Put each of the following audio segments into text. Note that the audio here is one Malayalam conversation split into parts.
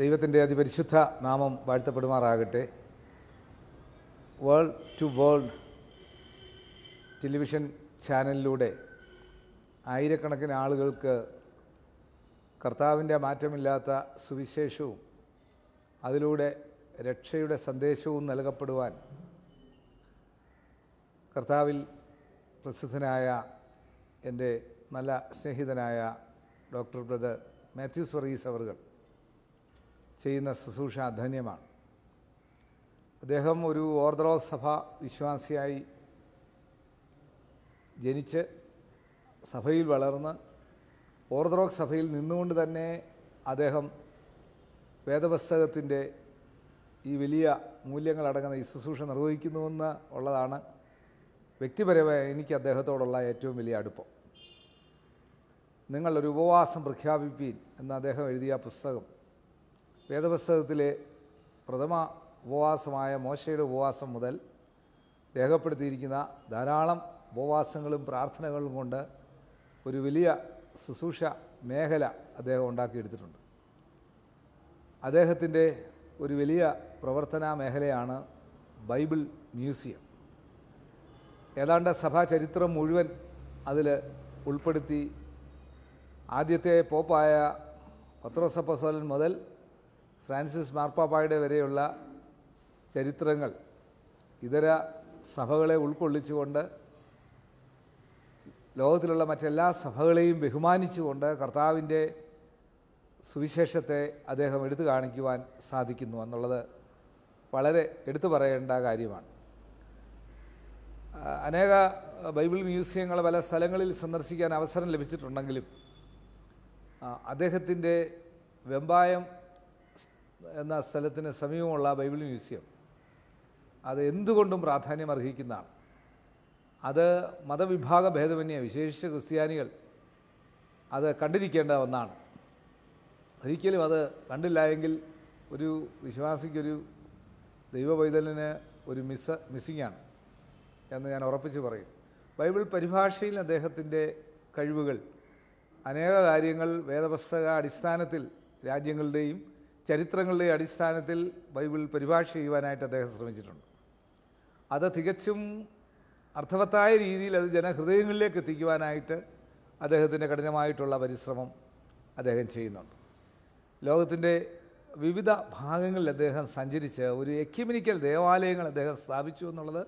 ദൈവത്തിൻ്റെ അതിപരിശുദ്ധ നാമം വാഴ്ത്തപ്പെടുമാറാകട്ടെ വേൾഡ് ടു വേൾഡ് ടെലിവിഷൻ ചാനലിലൂടെ ആയിരക്കണക്കിന് ആളുകൾക്ക് കർത്താവിൻ്റെ മാറ്റമില്ലാത്ത സുവിശേഷവും അതിലൂടെ രക്ഷയുടെ സന്ദേശവും നൽകപ്പെടുവാൻ കർത്താവിൽ പ്രസിദ്ധനായ എൻ്റെ നല്ല സ്നേഹിതനായ ഡോക്ടർ ബ്രദർ മാത്യൂസ് വർഗീസ് അവർകൾ ചെയ്യുന്ന ശുശ്രൂഷ ധന്യമാണ് അദ്ദേഹം ഒരു ഓർത്തഡോക്സ് സഭ വിശ്വാസിയായി ജനിച്ച് സഭയിൽ വളർന്ന് ഓർത്തഡോക്സ് സഭയിൽ നിന്നുകൊണ്ട് തന്നെ അദ്ദേഹം വേദപുസ്തകത്തിൻ്റെ ഈ വലിയ മൂല്യങ്ങളടങ്ങുന്ന ഈ ശുശ്രൂഷ നിർവഹിക്കുന്നുവെന്ന് ഉള്ളതാണ് വ്യക്തിപരമായ എനിക്ക് അദ്ദേഹത്തോടുള്ള ഏറ്റവും വലിയ അടുപ്പം നിങ്ങളൊരു ഉപവാസം പ്രഖ്യാപിപ്പീൻ എന്ന് അദ്ദേഹം എഴുതിയ പുസ്തകം വേദപുസ്തകത്തിലെ പ്രഥമ ഉപവാസമായ മോശയുടെ ഉപവാസം മുതൽ രേഖപ്പെടുത്തിയിരിക്കുന്ന ധാരാളം ഉപവാസങ്ങളും പ്രാർത്ഥനകളും കൊണ്ട് ഒരു വലിയ ശുശ്രൂഷ മേഖല അദ്ദേഹം ഉണ്ടാക്കിയെടുത്തിട്ടുണ്ട് അദ്ദേഹത്തിൻ്റെ ഒരു വലിയ പ്രവർത്തന മേഖലയാണ് ബൈബിൾ മ്യൂസിയം ഏതാണ്ട് ചരിത്രം മുഴുവൻ അതിൽ ഉൾപ്പെടുത്തി ആദ്യത്തെ പോപ്പായ പത്രോസപ്പസോലൻ മുതൽ ഫ്രാൻസിസ് മാർപ്പാപ്പായുടെ വരെയുള്ള ചരിത്രങ്ങൾ ഇതര സഭകളെ ഉൾക്കൊള്ളിച്ചുകൊണ്ട് ലോകത്തിലുള്ള മറ്റെല്ലാ സഭകളെയും ബഹുമാനിച്ചുകൊണ്ട് കർത്താവിൻ്റെ സുവിശേഷത്തെ അദ്ദേഹം എടുത്തു കാണിക്കുവാൻ സാധിക്കുന്നു എന്നുള്ളത് വളരെ എടുത്തു പറയേണ്ട കാര്യമാണ് അനേക ബൈബിൾ മ്യൂസിയങ്ങൾ പല സ്ഥലങ്ങളിൽ സന്ദർശിക്കാൻ അവസരം ലഭിച്ചിട്ടുണ്ടെങ്കിലും അദ്ദേഹത്തിൻ്റെ വെമ്പായം എന്ന സ്ഥലത്തിന് സമീപമുള്ള ബൈബിൾ മ്യൂസിയം അത് എന്തുകൊണ്ടും പ്രാധാന്യം അർഹിക്കുന്നതാണ് അത് മതവിഭാഗ ഭേദമന്യേ വിശേഷിച്ച് ക്രിസ്ത്യാനികൾ അത് കണ്ടിരിക്കേണ്ട ഒന്നാണ് ഒരിക്കലും അത് കണ്ടില്ല എങ്കിൽ ഒരു വിശ്വാസിക്കൊരു ദൈവപൈതലിന് ഒരു മിസ് ആണ് എന്ന് ഞാൻ ഉറപ്പിച്ച് പറയും ബൈബിൾ പരിഭാഷയിൽ അദ്ദേഹത്തിൻ്റെ കഴിവുകൾ അനേക കാര്യങ്ങൾ വേദപുസ്തക അടിസ്ഥാനത്തിൽ രാജ്യങ്ങളുടെയും ചരിത്രങ്ങളുടെ അടിസ്ഥാനത്തിൽ ബൈബിൾ പരിഭാഷ ചെയ്യുവാനായിട്ട് അദ്ദേഹം ശ്രമിച്ചിട്ടുണ്ട് അത് തികച്ചും അർത്ഥവത്തായ രീതിയിൽ അത് ജനഹൃദയങ്ങളിലേക്ക് എത്തിക്കുവാനായിട്ട് അദ്ദേഹത്തിൻ്റെ കഠിനമായിട്ടുള്ള പരിശ്രമം അദ്ദേഹം ചെയ്യുന്നുണ്ട് ലോകത്തിൻ്റെ വിവിധ ഭാഗങ്ങളിൽ അദ്ദേഹം സഞ്ചരിച്ച് ഒരു എക്യുമിനിക്കൽ ദേവാലയങ്ങൾ അദ്ദേഹം സ്ഥാപിച്ചു എന്നുള്ളത്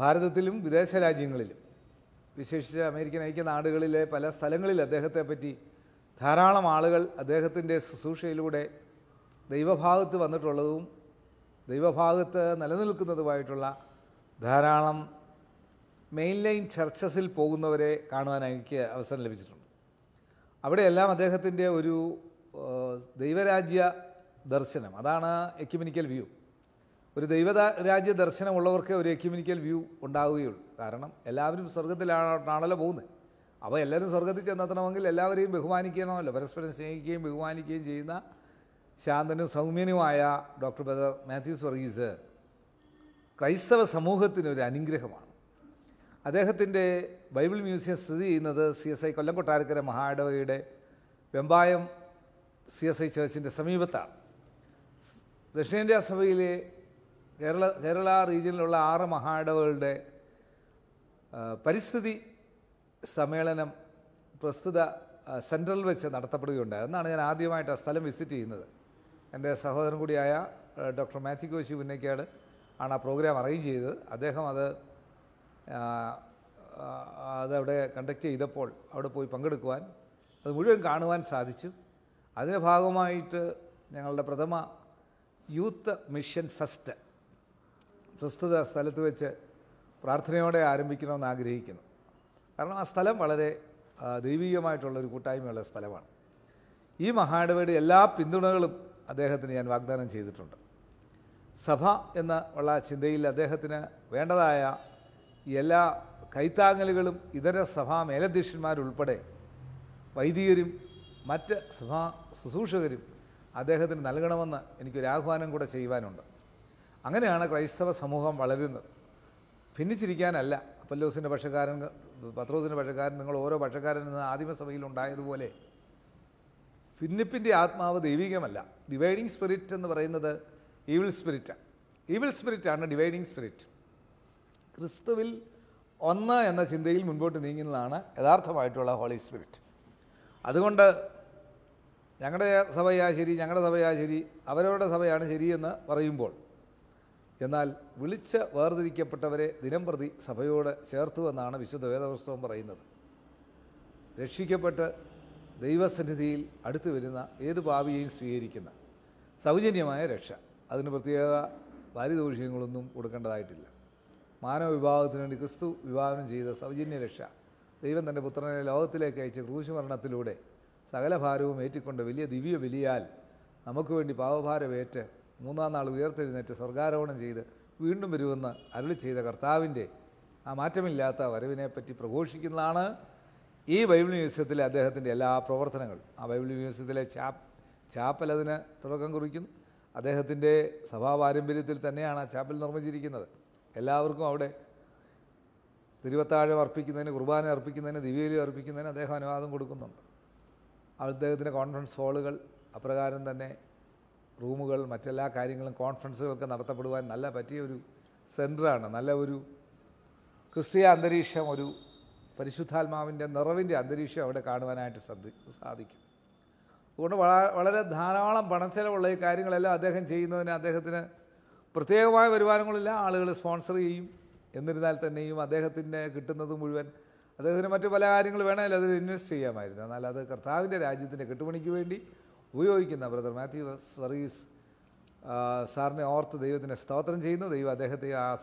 ഭാരതത്തിലും വിദേശ രാജ്യങ്ങളിലും വിശേഷിച്ച് അമേരിക്കൻ ഐക്യനാടുകളിലെ പല സ്ഥലങ്ങളിൽ പറ്റി ധാരാളം ആളുകൾ അദ്ദേഹത്തിൻ്റെ ശുശ്രൂഷയിലൂടെ ദൈവഭാഗത്ത് വന്നിട്ടുള്ളതും ദൈവഭാഗത്ത് നിലനിൽക്കുന്നതുമായിട്ടുള്ള ധാരാളം മെയിൻ ലൈൻ ചർച്ചസിൽ പോകുന്നവരെ കാണുവാൻ എനിക്ക് അവസരം ലഭിച്ചിട്ടുണ്ട് അവിടെയെല്ലാം അദ്ദേഹത്തിൻ്റെ ഒരു ദൈവരാജ്യ ദർശനം അതാണ് എക്യുമിനിക്കൽ വ്യൂ ഒരു ദൈവരാജ്യ ദർശനമുള്ളവർക്ക് ഒരു എക്യുമിനിക്കൽ വ്യൂ ഉണ്ടാവുകയുള്ളൂ കാരണം എല്ലാവരും ആണല്ലോ പോകുന്നത് അപ്പോൾ എല്ലാവരും സ്വർഗത്തിൽ ചെന്നെത്തണമെങ്കിൽ എല്ലാവരെയും ബഹുമാനിക്കണമല്ലോ പരസ്പരം സ്നേഹിക്കുകയും ബഹുമാനിക്കുകയും ചെയ്യുന്ന ശാന്തനും സൗമ്യനുമായ ഡോക്ടർ ബദർ മാത്യൂസ് വർഗീസ് ക്രൈസ്തവ സമൂഹത്തിനൊരു അനുഗ്രഹമാണ് അദ്ദേഹത്തിൻ്റെ ബൈബിൾ മ്യൂസിയം സ്ഥിതി ചെയ്യുന്നത് C S I Kollam Kottarakkara മഹാഡവയുടെ വെമ്പായം സി എസ് ഐ ചേർച്ചിൻ്റെ സമീപത്താണ് ദക്ഷിണേന്ത്യാ സഭയിലെ കേരള കേരള റീജിയനിലുള്ള ആറ് മഹാഡവകളുടെ പരിസ്ഥിതി സമ്മേളനം പ്രസ്തുത സെൻട്രൽ വെച്ച് നടത്തപ്പെടുകയുണ്ടായിരുന്നാണ് ഞാൻ ആദ്യമായിട്ട് ആ സ്ഥലം വിസിറ്റ് ചെയ്യുന്നത് എൻ്റെ സഹോദരൻ കൂടിയായ ഡോക്ടർ മാത്യു കോശി ഉന്നയ്ക്കാട് ആണ് ആ പ്രോഗ്രാം അറേഞ്ച് ചെയ്തത് അദ്ദേഹം അത് അതവിടെ കണ്ടക്ട് ചെയ്തപ്പോൾ അവിടെ പോയി പങ്കെടുക്കുവാൻ അത് മുഴുവൻ കാണുവാൻ സാധിച്ചു അതിൻ്റെ ഭാഗമായിട്ട് ഞങ്ങളുടെ പ്രഥമ യൂത്ത് മിഷൻ ഫെസ്റ്റ് പ്രസ്തുത സ്ഥലത്ത് വെച്ച് പ്രാർത്ഥനയോടെ ആരംഭിക്കണമെന്ന് ആഗ്രഹിക്കുന്നു കാരണം ആ സ്ഥലം വളരെ ദൈവീകമായിട്ടുള്ളൊരു കൂട്ടായ്മയുള്ള സ്ഥലമാണ് ഈ മഹാടവയുടെ എല്ലാ പിന്തുണകളും അദ്ദേഹത്തിന് ഞാൻ വാഗ്ദാനം ചെയ്തിട്ടുണ്ട് സഭ എന്ന ഉള്ള ചിന്തയിൽ അദ്ദേഹത്തിന് വേണ്ടതായ എല്ലാ കൈത്താങ്ങലുകളും ഇതര സഭാ മേലധ്യക്ഷന്മാരുൾപ്പെടെ വൈദികരും മറ്റ് സഭാ ശുശ്രൂഷകരും അദ്ദേഹത്തിന് നൽകണമെന്ന് എനിക്കൊരാഹ്വാനം കൂടെ ചെയ്യുവാനുണ്ട് അങ്ങനെയാണ് ക്രൈസ്തവ സമൂഹം വളരുന്നത് ഭിന്നിച്ചിരിക്കാനല്ല അപ്പല്ലോസിൻ്റെ പക്ഷക്കാരൻ പത്രോസിൻ്റെ പക്ഷക്കാരൻ നിങ്ങൾ ഓരോ പക്ഷക്കാരൻ നിന്ന് ആദിമസഭയിൽ ഉണ്ടായതുപോലെ ഭിന്നിപ്പിൻ്റെ ആത്മാവ് ദൈവികമല്ല ഡിവൈഡിങ് സ്പിരിറ്റ് എന്ന് പറയുന്നത് ഈവിൾ സ്പിരിറ്റാണ് ഈവിൾ സ്പിരിറ്റാണ് ഡിവൈഡിങ് സ്പിരിറ്റ് ക്രിസ്തുവിൽ ഒന്ന് എന്ന ചിന്തയിൽ മുൻപോട്ട് നീങ്ങുന്നതാണ് യഥാർത്ഥമായിട്ടുള്ള ഹോളി സ്പിരിറ്റ് അതുകൊണ്ട് ഞങ്ങളുടെ സഭയാ ശരി ഞങ്ങളുടെ സഭയാ ശരി അവരവരുടെ സഭയാണ് ശരിയെന്ന് പറയുമ്പോൾ എന്നാൽ വിളിച്ച് വേർതിരിക്കപ്പെട്ടവരെ ദിനം പ്രതി സഭയോട് ചേർത്തുവെന്നാണ് വിശുദ്ധ വേദപുസ്തകം പറയുന്നത് രക്ഷിക്കപ്പെട്ട് ദൈവസന്നിധിയിൽ അടുത്തു വരുന്ന ഏത് ഭാവിയെയും സ്വീകരിക്കുന്ന സൗജന്യമായ രക്ഷ അതിന് പ്രത്യേക പാരിതോഷികങ്ങളൊന്നും കൊടുക്കേണ്ടതായിട്ടില്ല മാനവ വിഭാഗത്തിന് വേണ്ടി ക്രിസ്തു വിഭാവനം ചെയ്ത സൗജന്യ രക്ഷ ദൈവം തൻ്റെ പുത്രനെ ലോകത്തിലേക്ക് അയച്ച് ക്രൂശുമരണത്തിലൂടെ സകല ഭാരവും ഏറ്റിക്കൊണ്ട് വലിയ ദിവ്യ ബലിയാൽ നമുക്ക് വേണ്ടി പാവഭാരമേറ്റ് മൂന്നാം നാൾ ഉയർത്തെഴുന്നേറ്റ് സ്വർഗാരോഹണം ചെയ്ത് വീണ്ടും വരുമെന്ന് അരുളി ചെയ്ത കർത്താവിൻ്റെ ആ മാറ്റമില്ലാത്ത വരവിനെപ്പറ്റി പ്രഘോഷിക്കുന്നതാണ് ഈ ബൈബിൾ മ്യൂസിയത്തിലെ അദ്ദേഹത്തിൻ്റെ എല്ലാ പ്രവർത്തനങ്ങളും ആ ബൈബിൾ മ്യൂസിയത്തിലെ ചാപ്പ് ചാപ്പൽ അതിന് തുടക്കം കുറിക്കുന്നു അദ്ദേഹത്തിൻ്റെ പാരമ്പര്യത്തിൽ തന്നെയാണ് ആ ചാപ്പൽ നിർമ്മിച്ചിരിക്കുന്നത് എല്ലാവർക്കും അവിടെ തിരുവത്താഴം അർപ്പിക്കുന്നതിന് കുർബാന അർപ്പിക്കുന്നതിന് ദിവ്യലി അർപ്പിക്കുന്നതിന് അദ്ദേഹം അനുവാദം കൊടുക്കുന്നുണ്ട് അദ്ദേഹത്തിൻ്റെ കോൺഫറൻസ് ഹാളുകൾ അപ്രകാരം തന്നെ റൂമുകൾ മറ്റെല്ലാ കാര്യങ്ങളും കോൺഫറൻസുകളൊക്കെ നടത്തപ്പെടുവാൻ നല്ല പറ്റിയ ഒരു സെൻറ്ററാണ് നല്ല ഒരു ക്രിസ്തീയ അന്തരീക്ഷം ഒരു പരിശുദ്ധാത്മാവിൻ്റെ നിറവിൻ്റെ അന്തരീക്ഷം അവിടെ കാണുവാനായിട്ട് സാധിക്കും അതുകൊണ്ട് വളരെ ധാരാളം പണച്ചെലവുള്ള ഈ കാര്യങ്ങളെല്ലാം അദ്ദേഹം ചെയ്യുന്നതിന് അദ്ദേഹത്തിന് പ്രത്യേകമായ വരുമാനങ്ങളില്ല ആളുകൾ സ്പോൺസർ ചെയ്യും എന്നിരുന്നാൽ തന്നെയും അദ്ദേഹത്തിന് കിട്ടുന്നത് മുഴുവൻ അദ്ദേഹത്തിന് മറ്റു പല കാര്യങ്ങൾ വേണമെങ്കിൽ അതിൽ ഇൻവെസ്റ്റ് ചെയ്യാമായിരുന്നു എന്നാൽ അത് കർത്താവിൻ്റെ രാജ്യത്തിൻ്റെ കെട്ടുപണിക്ക് വേണ്ടി ഉപയോഗിക്കുന്ന ബ്രദർ മാത്യു വർഗീസ് സാറിനെ ഓർത്ത് ദൈവത്തിനെ സ്തോത്രം ചെയ്യുന്നു ദൈവം അദ്ദേഹത്തെ ആ